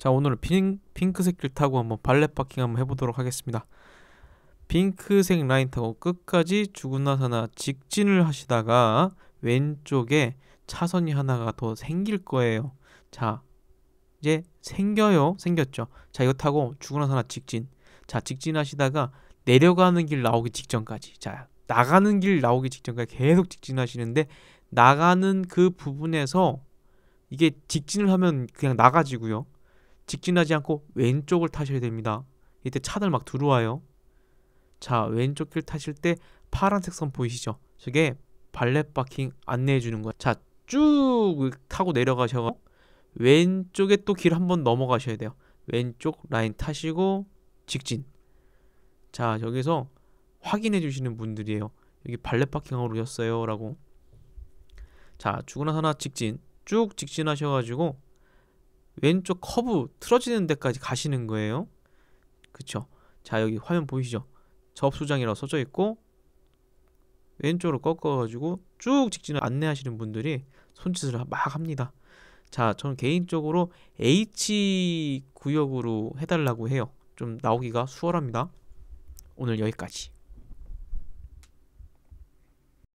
자 오늘은 핑, 핑크색 길 타고 한번 발레 파킹 한번 해보도록 하겠습니다 핑크색 라인 타고 끝까지 죽은나사나 직진을 하시다가 왼쪽에 차선이 하나가 더 생길 거예요 자 이제 생겨요 생겼죠 자 이거 타고 죽은나사나 직진 자 직진하시다가 내려가는 길 나오기 직전까지 자 나가는 길 나오기 직전까지 계속 직진하시는데 나가는 그 부분에서 이게 직진을 하면 그냥 나가지고요 직진하지 않고 왼쪽을 타셔야 됩니다. 이때 차들 막 들어와요. 자 왼쪽 길 타실 때 파란색 선 보이시죠? 저게 발렛 파킹 안내해 주는 거예요. 자쭉 타고 내려가셔서 왼쪽에 또 길 한번 넘어가셔야 돼요. 왼쪽 라인 타시고 직진. 자 여기서 확인해 주시는 분들이에요. 여기 발렛 파킹으로 오셨어요 라고 자죽고 나서 나 직진 쭉 직진하셔가지고 왼쪽 커브 틀어지는 데까지 가시는 거예요. 그쵸? 자 여기 화면 보이시죠? 접수장이라고 써져 있고 왼쪽으로 꺾어가지고 쭉 직진을 안내하시는 분들이 손짓을 막 합니다. 자 저는 개인적으로 H 구역으로 해달라고 해요. 좀 나오기가 수월합니다. 오늘 여기까지.